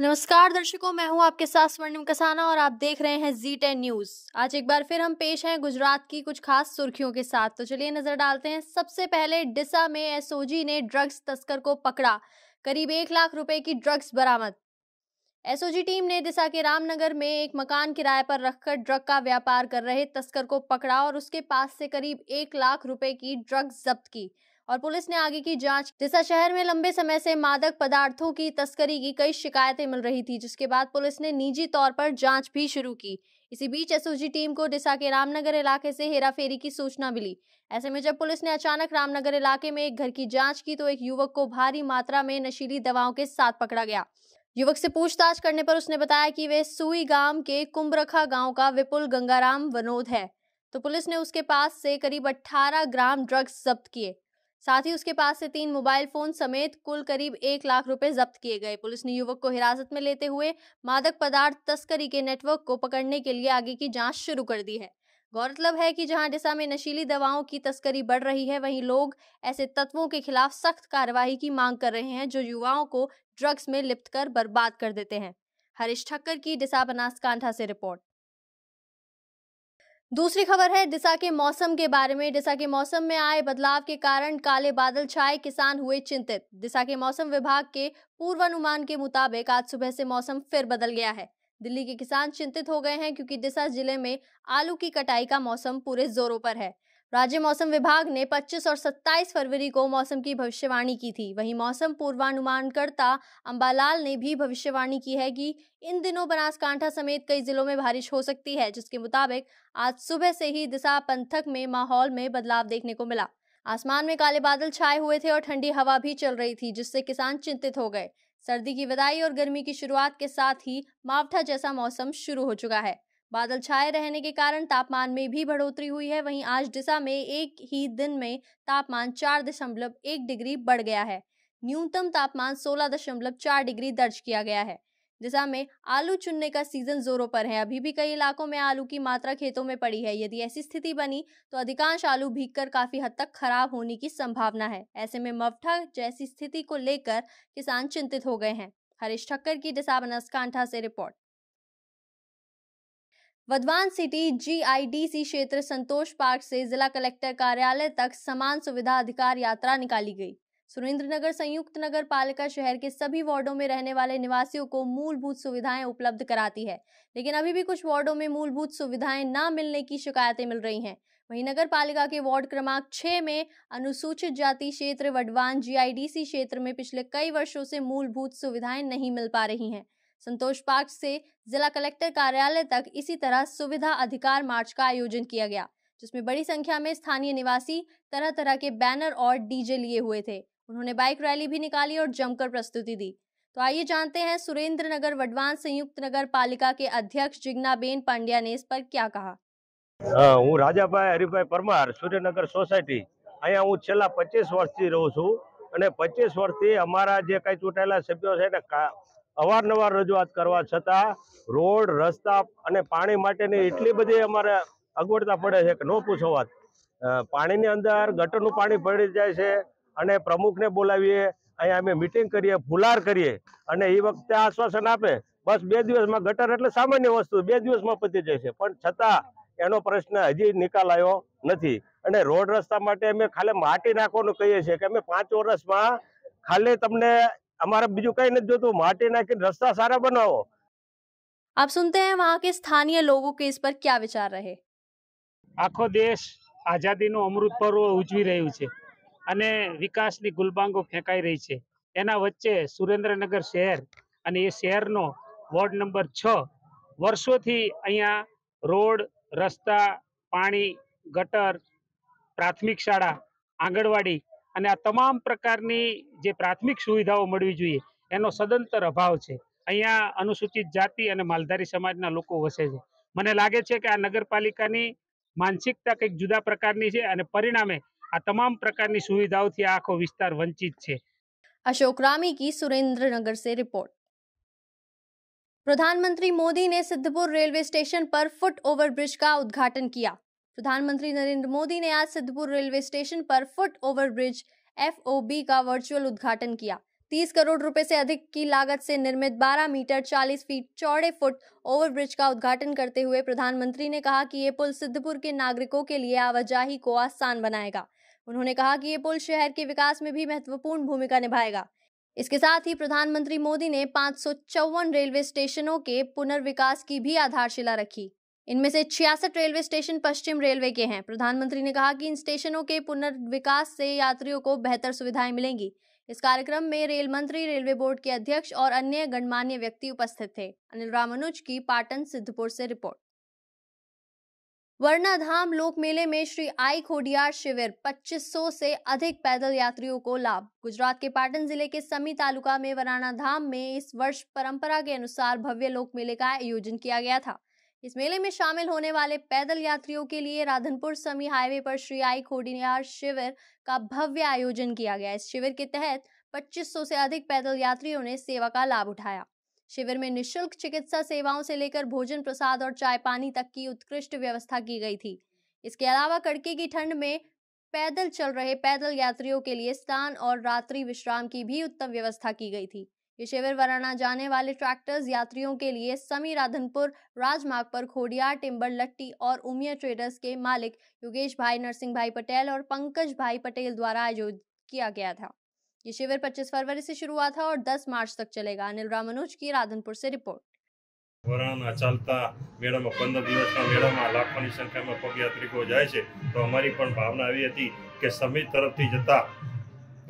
नमस्कार दर्शकों मैं हूं आपके साथ स्वर्णिम कसाना और आप देख रहे हैं जी टेन न्यूज आज एक बार फिर हम पेश हैं गुजरात की कुछ खास सुर्खियों के साथ तो चलिए नजर डालते हैं सबसे पहले डिसा में एसओजी ने ड्रग्स तस्कर को पकड़ा करीब एक लाख रुपए की ड्रग्स बरामद एसओजी टीम ने दिशा के रामनगर में एक मकान किराए पर रखकर ड्रग का व्यापार कर रहे तस्कर को पकड़ा और उसके पास से करीब एक लाख रुपए की ड्रग्स जब्त की और पुलिस ने आगे की जांच जिसा शहर में लंबे समय से मादक पदार्थों की तस्करी की कई शिकायतें मिल रही थी जिसके बाद पुलिस ने निजी तौर पर जांच भी शुरू की इसी बीच एसओजी टीम को डिसा के रामनगर इलाके से हेराफेरी की सूचना मिली ऐसे में जब पुलिस ने अचानक रामनगर इलाके में एक घर की जांच की तो एक युवक को भारी मात्रा में नशीली दवाओं के साथ पकड़ा गया युवक से पूछताछ करने पर उसने बताया कि वह सुई गांव के कुंभरखा गांव का विपुल गंगाराम वनोद है तो पुलिस ने उसके पास से करीब 18 ग्राम ड्रग्स जब्त किए साथ ही उसके पास से तीन मोबाइल फोन समेत कुल करीब एक लाख रुपए जब्त किए गए पुलिस ने युवक को हिरासत में लेते हुए मादक पदार्थ तस्करी के नेटवर्क को पकड़ने के लिए आगे की जांच शुरू कर दी है गौरतलब है कि जहां डिसा में नशीली दवाओं की तस्करी बढ़ रही है वहीं लोग ऐसे तत्वों के खिलाफ सख्त कार्रवाई की मांग कर रहे हैं जो युवाओं को ड्रग्स में लिप्त कर बर्बाद कर देते हैं हरीश ठक्कर की डिसा बनासकांठा से रिपोर्ट दूसरी खबर है दिशा के मौसम के बारे में दिशा के मौसम में आए बदलाव के कारण काले बादल छाए किसान हुए चिंतित दिशा के मौसम विभाग के पूर्वानुमान के मुताबिक आज सुबह से मौसम फिर बदल गया है दिल्ली के किसान चिंतित हो गए हैं क्योंकि दिशा जिले में आलू की कटाई का मौसम पूरे जोरों पर है राज्य मौसम विभाग ने 25 और 27 फरवरी को मौसम की भविष्यवाणी की थी वहीं मौसम पूर्वानुमानकर्ता अंबालाल ने भी भविष्यवाणी की है कि इन दिनों बनासकांठा समेत कई जिलों में बारिश हो सकती है जिसके मुताबिक आज सुबह से ही दिशा पंथक में माहौल में बदलाव देखने को मिला आसमान में काले बादल छाए हुए थे और ठंडी हवा भी चल रही थी जिससे किसान चिंतित हो गए सर्दी की विदाई और गर्मी की शुरुआत के साथ ही मावठा जैसा मौसम शुरू हो चुका है बादल छाए रहने के कारण तापमान में भी बढ़ोतरी हुई है वहीं आज दिशा में एक ही दिन में तापमान चार दशमलव एक डिग्री बढ़ गया है न्यूनतम तापमान सोलह दशमलव चार डिग्री दर्ज किया गया है दिशा में आलू चुनने का सीजन जोरों पर है अभी भी कई इलाकों में आलू की मात्रा खेतों में पड़ी है यदि ऐसी स्थिति बनी तो अधिकांश आलू कर काफी हद तक खराब होने की संभावना है ऐसे में मवठा जैसी स्थिति को लेकर किसान चिंतित हो गए हैं हरीश ठक्कर की डिसा बनासकांठा से रिपोर्ट वधवान सिटी जीआईडीसी क्षेत्र संतोष पार्क से जिला कलेक्टर कार्यालय तक समान सुविधा अधिकार यात्रा निकाली गई सुरेंद्रनगर संयुक्त नगर पालिका शहर के सभी वार्डों में रहने वाले निवासियों को मूलभूत सुविधाएं उपलब्ध कराती है लेकिन अभी भी कुछ वार्डों में मूलभूत सुविधाएं न मिलने की शिकायतें मिल रही हैं वहीं नगर पालिका के वार्ड क्रमांक छः में अनुसूचित जाति क्षेत्र वडवान जीआईडीसी क्षेत्र में पिछले कई वर्षों से मूलभूत सुविधाएं नहीं मिल पा रही हैं संतोष पार्क से जिला कलेक्टर कार्यालय तक इसी तरह सुविधा अधिकार मार्च का आयोजन किया गया जिसमें बड़ी संख्या में स्थानीय निवासी तरह तरह के बैनर और डीजे लिए हुए थे उन्होंने बाइक रैली भी निकाली और जमकर प्रस्तुति दी तो आइए जानते हैं सुरेंद्र नगर वडवान संयुक्त नगर पालिका के अध्यक्ष जिग्नाबेन पांड्या ने इस पर क्या कहा हाँ, हूँ राजा भाई हरिभा સૂર્યનગર સોસાયટી અહીંયા હું છેલ્લા પચીસ વર્ષથી રહું છું અને પચીસ અવારનવાર રજૂઆત કરવા છતાં રોડ રસ્તા અને પાણી માટેની એટલી બધી અમારે અગવડતા પડે છે કે ન પૂછો વાત પાણીની અંદર ગટરનું પાણી પડી જાય છે અને પ્રમુખને બોલાવીએ અહીંયા અમે મિટિંગ કરીએ ફુલાર કરીએ અને એ વખતે આશ્વાસન આપે બસ બે દિવસમાં ગટર એટલે સામાન્ય વસ્તુ બે દિવસમાં પતી જાય છે પણ છતાં એનો પ્રશ્ન હજી નિકાલ આવ્યો નથી અને રોડ રસ્તા માટે અમે ખાલી માટી નાખવાનું કહીએ છીએ કે અમે પાંચ વર્ષમાં ખાલી તમને हमारा बीजू कहीं नहीं जो तो माटे ना के रास्ता सारा बनाओ आप सुनते हैं वहाँ के स्थानीय लोगों के इस पर क्या विचार रहे આખો દેશ આઝાદીનું અમૃત પર્વ ઉજવી રહ્યું છે અને વિકાસની ગુલબાંગો ફેંકાઈ રહી છે એના વચ્ચે સુરેન્દ્રનગર શહેર અને એ શહેરનો વોર્ડ નંબર છ વર્ષોથી અહીંયા રોડ રસ્તા પાણી ગટર પ્રાથમિક શાળા આંગણવાડી અને આ તમામ પ્રકારની જે પ્રાથમિક સુવિધાઓ મળવી જોઈએ એનો સદંતર અભાવ છે અહીંયા અનુસૂચિત જાતિ અને માલધારી સમાજના લોકો વસે છે મને લાગે છે કે આ નગરપાલિકાની માનસિકતા કંઈક જુદા પ્રકારની છે અને પરિણામે આ તમામ પ્રકારની સુવિધાઓથી આખો વિસ્તાર વંચિત છે અશોક રામી કી સુરેન્દ્રનગર સે રિપોર્ટ પ્રધાનમંત્રી મોદીને ने રેલવે સ્ટેશન પર ફૂટ ઓવરબ્રિજ કા का उद्घाटन प्रधानमंत्री नरेंद्र मोदी ने आज सिद्धपुर रेलवे स्टेशन पर फुट ओवर ब्रिज एफ का वर्चुअल उद्घाटन किया 30 करोड़ रुपए से अधिक की लागत से निर्मित 12 मीटर 40 फीट चौड़े फुट ओवरब्रिज का उद्घाटन करते हुए प्रधानमंत्री ने कहा कि ये पुल सिद्धपुर के नागरिकों के लिए आवाजाही को आसान बनाएगा उन्होंने कहा कि ये पुल शहर के विकास में भी महत्वपूर्ण भूमिका निभाएगा इसके साथ ही प्रधानमंत्री मोदी ने पाँच रेलवे स्टेशनों के पुनर्विकास की भी आधारशिला रखी इनमें से छियासठ रेलवे स्टेशन पश्चिम रेलवे के हैं प्रधानमंत्री ने कहा कि इन स्टेशनों के पुनर्विकास से यात्रियों को बेहतर सुविधाएं मिलेंगी इस कार्यक्रम में रेल मंत्री रेलवे बोर्ड के अध्यक्ष और अन्य गणमान्य व्यक्ति उपस्थित थे अनिल रामानुज की पाटन सिद्धपुर से रिपोर्ट वर्णाधाम लोक मेले में श्री आई खोडियार शिविर 2500 से अधिक पैदल यात्रियों को लाभ गुजरात के पाटन जिले के समी तालुका में वर्णाधाम में इस वर्ष परंपरा के अनुसार भव्य लोक मेले का आयोजन किया गया था इस मेले में शामिल होने वाले पैदल यात्रियों के लिए राधनपुर समी हाईवे पर श्री आई खोडिनियार शिविर का भव्य आयोजन किया गया इस शिविर के तहत 2500 से अधिक पैदल यात्रियों ने सेवा का लाभ उठाया शिविर में निशुल्क चिकित्सा सेवाओं से लेकर भोजन प्रसाद और चाय पानी तक की उत्कृष्ट व्यवस्था की गई थी इसके अलावा कड़के की ठंड में पैदल चल रहे पैदल यात्रियों के लिए स्नान और रात्रि विश्राम की भी उत्तम व्यवस्था की गई थी ये शिविर वराना जाने वाले ट्रैक्टर्स यात्रियों के लिए समी राधनपुर राजमार्ग पर खोडिया टिम्बर लट्टी और उमिया ट्रेडर्स के मालिक योगेश भाई नरसिंह भाई पटेल और पंकज भाई पटेल द्वारा आयोजित किया गया था ये शिविर 25 फरवरी से शुरू हुआ था और 10 मार्च तक चलेगा अनिल रामानुज की राधनपुर से रिपोर्ट चलता વરાણા ચાલતા મેળામાં પંદર દિવસના में લાખોની સંખ્યામાં પગયાત્રિકો જાય છે તો અમારી પણ ભાવના આવી હતી કે સમિત તરફથી जता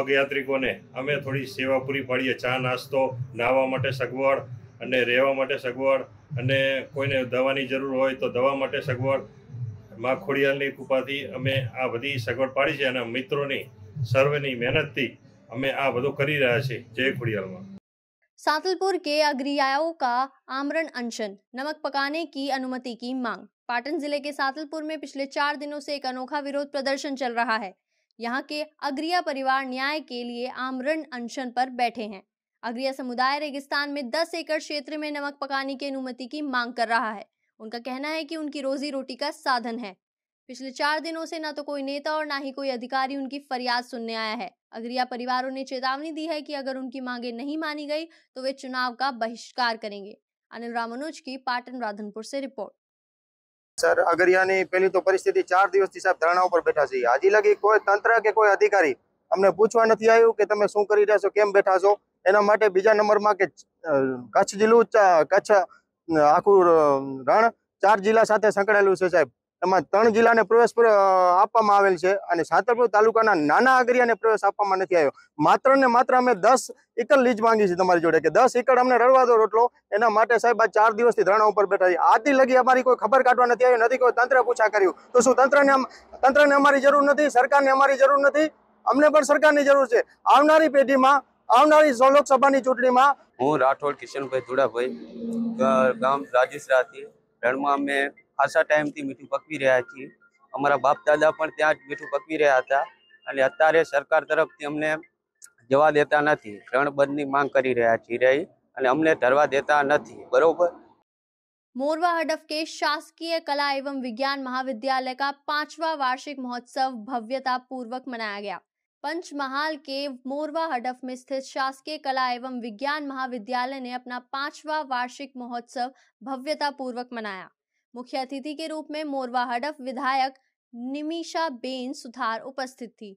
અગ્ય યાત્રીકોને અમે થોડી સેવા પૂરી પાડીયા ચા નાસ્તો નાવા માટે સગવડ અને રહેવા માટે સગવડ અને કોઈને દવાની જરૂર હોય તો દવા માટે સગવડ માખોડિયાની કુપાથી અમે આ બધી સગવડ પાડી છે અને મિત્રોની સર્વની મહેનતથી અમે આ બધું કરી રહ્યા છે જય કુડિયાલમાં સાતલપુર કે આગ્રી આયો કા આમરણ અંશન नमक પकाने की अनुमति की मांग પાટણ जिले के सातलपुर में पिछले 4 दिनों से एक अनोखा विरोध प्रदर्शन चल रहा है यहाँ के अग्रिया परिवार न्याय के लिए आमरण अनशन पर बैठे हैं अग्रिया समुदाय रेगिस्तान में 10 एकड़ क्षेत्र में नमक पकाने की अनुमति की मांग कर रहा है उनका कहना है कि उनकी रोजी रोटी का साधन है पिछले चार दिनों से न तो कोई नेता और ना ही कोई अधिकारी उनकी फरियाद सुनने आया है अग्रिया परिवारों ने चेतावनी दी है कि अगर उनकी मांगे नहीं मानी गई तो वे चुनाव का बहिष्कार करेंगे अनिल रामानुज की पाटन राधनपुर से रिपोर्ट सर अगरिया पेली तो परिस्थिति चार दिवस धरना पर बैठा है हाजी लगी कोई तंत्र के कोई अधिकारी अमने पूछवा नहीं आयु कि ते शू कर सो केम बैठा छो एना बीजा नंबर में कि कच्छ जिलू कच्छ आखू रण चार जिला संकड़ेलू साहब અમાત્ર ત્રણ જિલ્લાને પ્રવેશ પર આવવામાં આવેલ છે અને સાંતરપુર તાલુકાના નાના આગરીયાને પ્રવેશ આપવામાં નથી આવ્યો માત્રને માત્ર અમે 10 એકર લીજ વાંગી છે તમારી જોડે કે 10 એકર અમને રળવા દો રટલો એના માટે સાહેબ આ ચાર દિવસથી દાણા ઉપર બેઠા છીએ આથી લાગી અમારી કોઈ ખબર કાટવા નથી આ નથી કોઈ તંત્ર પૂછા કર્યું તો શું તંત્રને તંત્રને અમારી જરૂર નથી સરકારને અમારી જરૂર નથી અમને પણ સરકારની જરૂર છે આવનારી પેઢીમાં આવનારી જળસભાની જૂટડીમાં હું राठોડ કિશનભાઈ જુડાભાઈ ગામ રાજીશરાથી રણમાં મે खासा टाइम थी मीठू पकवी रहा અમારા अमरा बाप दादा ત્યાં मीठू पकवी रहा था હતા सरकार तरफ સરકાર अमने जवा देता रण નથી રણબંધની માંગ કરી રહ્યા છીએ રહી અને અમને ધરવા દેતા નથી मोरवा हडफ के शासकीय कला एवं विज्ञान महाविद्यालय का पांचवा वार्षिक महोत्सव भव्यता पूर्वक मनाया गया पंचमहाल के मोरवा हडफ में स्थित शासकीय कला एवं विज्ञान महाविद्यालय ने अपना पांचवा वार्षिक महोत्सव भव्यता पूर्वक मनाया मुख्य अतिथि के रूप में मोरवा हडफ विधायक निमिषा बेन सुथार उपस्थित थी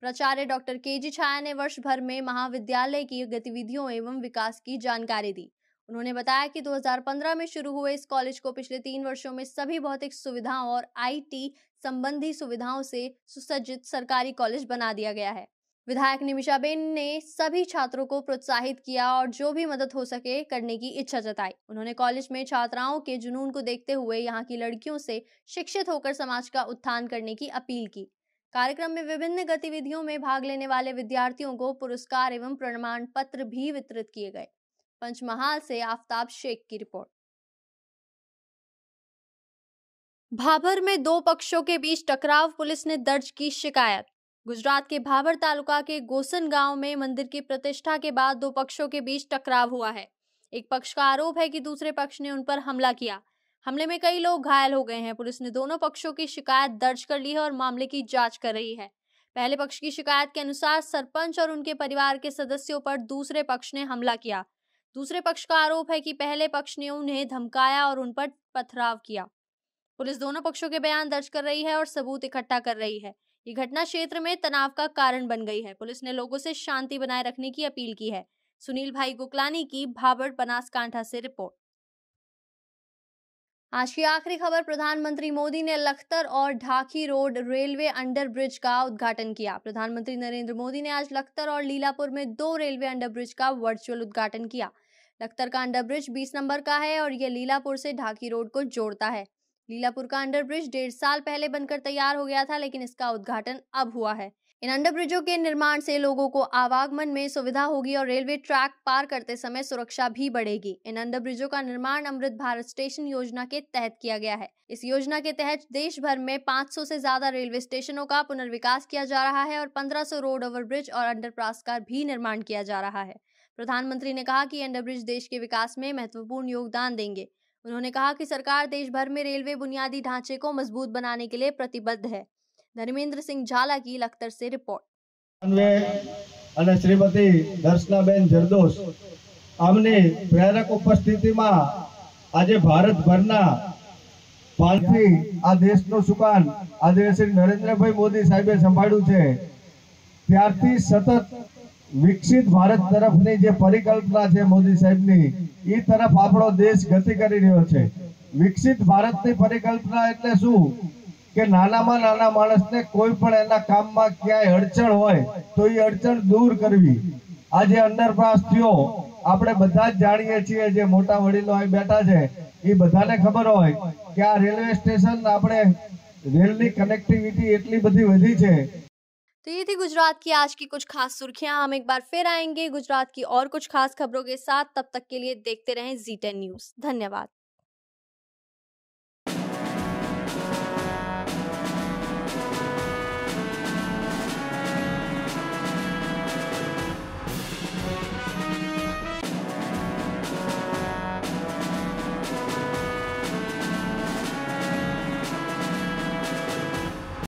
प्राचार्य डॉक्टर के जी छाया ने वर्ष भर में महाविद्यालय की गतिविधियों एवं विकास की जानकारी दी उन्होंने बताया कि 2015 में शुरू हुए इस कॉलेज को पिछले तीन वर्षों में सभी भौतिक सुविधाओं और आईटी संबंधी सुविधाओं से सुसज्जित सरकारी कॉलेज बना दिया गया है विधायक निमिषाबेन ने सभी छात्रों को प्रोत्साहित किया और जो भी मदद हो सके करने की इच्छा जताई उन्होंने कॉलेज में छात्राओं के जुनून को देखते हुए यहाँ की लड़कियों से शिक्षित होकर समाज का उत्थान करने की अपील की कार्यक्रम में विभिन्न गतिविधियों में भाग लेने वाले विद्यार्थियों को पुरस्कार एवं प्रमाण पत्र भी वितरित किए गए पंचमहाल से आफताब शेख की रिपोर्ट भाभर में दो पक्षों के बीच टकराव पुलिस ने दर्ज की शिकायत गुजरात के भाबर तालुका के गोसन गांव में मंदिर की प्रतिष्ठा के बाद दो पक्षों के बीच टकराव हुआ है एक पक्ष का आरोप है कि दूसरे पक्ष ने उन पर हमला किया हमले में कई लोग घायल हो गए हैं पुलिस ने दोनों पक्षों की शिकायत दर्ज कर ली है और मामले की जांच कर रही है पहले पक्ष की शिकायत के अनुसार सरपंच और उनके परिवार के सदस्यों पर दूसरे पक्ष ने हमला किया दूसरे पक्ष का आरोप है कि पहले पक्ष ने उन्हें धमकाया और उन पर पथराव किया पुलिस दोनों पक्षों के बयान दर्ज कर रही है और सबूत इकट्ठा कर रही है ये घटना क्षेत्र में तनाव का कारण बन गई है पुलिस ने लोगों से शांति बनाए रखने की अपील की है सुनील भाई गुकलानी की भाबड़ बनासकांठा से रिपोर्ट आज की आखिरी खबर प्रधानमंत्री मोदी ने लखतर और ढाकी रोड रेलवे अंडर ब्रिज का उद्घाटन किया प्रधानमंत्री नरेंद्र मोदी ने आज लखतर और लीलापुर में दो रेलवे अंडर ब्रिज का वर्चुअल उद्घाटन किया लखतर का अंडर ब्रिज बीस नंबर का है और यह लीलापुर से ढाकी रोड को जोड़ता है लीलापुर का अंडर ब्रिज डेढ़ साल पहले बनकर तैयार हो गया था लेकिन इसका उद्घाटन अब हुआ है इन अंडर ब्रिजों के निर्माण से लोगों को आवागमन में सुविधा होगी और रेलवे ट्रैक पार करते समय सुरक्षा भी बढ़ेगी इन अंडर ब्रिजों का निर्माण अमृत भारत स्टेशन योजना के तहत किया गया है इस योजना के तहत देश भर में 500 से ज्यादा रेलवे स्टेशनों का पुनर्विकास किया जा रहा है और 1500 रोड ओवरब्रिज और अंडरप्रास का भी निर्माण किया जा रहा है प्रधानमंत्री ने कहा कि अंडरब्रिज देश के विकास में महत्वपूर्ण योगदान देंगे उन्होंने कहा कि सरकार देश भर में रेलवे बुनियादी ढांचे को मजबूत बनाने के लिए प्रतिबद्ध है धर्मेंद्र सिंह झाला की लखतर से रिपोर्ट श्रीमती दर्शना बेन जरदोस अमने प्रेरक उपस्थिति में आज भारत भरना પાંચથી આ દેશનો સુકાન આદિવાસી નરેન્દ્રભાઈ મોદી સાહેબે સંભાળ્યું છે ત્યારથી સતત વિકસિત ભારત તરફની જે પરિકલ્પના છે મોદી સાહેબની એ તરફ આપણો દેશ ગતિ કરી રહ્યો છે વિકસિત ભારતની પરિકલ્પના એટલે શું કે નાનામાં નાના માણસને કોઈ પણ એના કામમાં ક્યાંય અડચણ હોય તો એ અડચણ દૂર કરવી આજે અંડરપાસ થયો આપણે બધા જ જાણીએ છીએ જે મોટા વડીલો અહીં બેઠા છે એ બધાને ખબર હોય કે આ રેલવે સ્ટેશન આપણે રેલની કનેક્ટિવિટી એટલી બધી વધી છે तो ये थी गुजरात की आज की कुछ खास सुर्खियां हम एक बार फिर आएंगे गुजरात की और कुछ खास खबरों के साथ तब तक के लिए देखते रहें जी टेन न्यूज धन्यवाद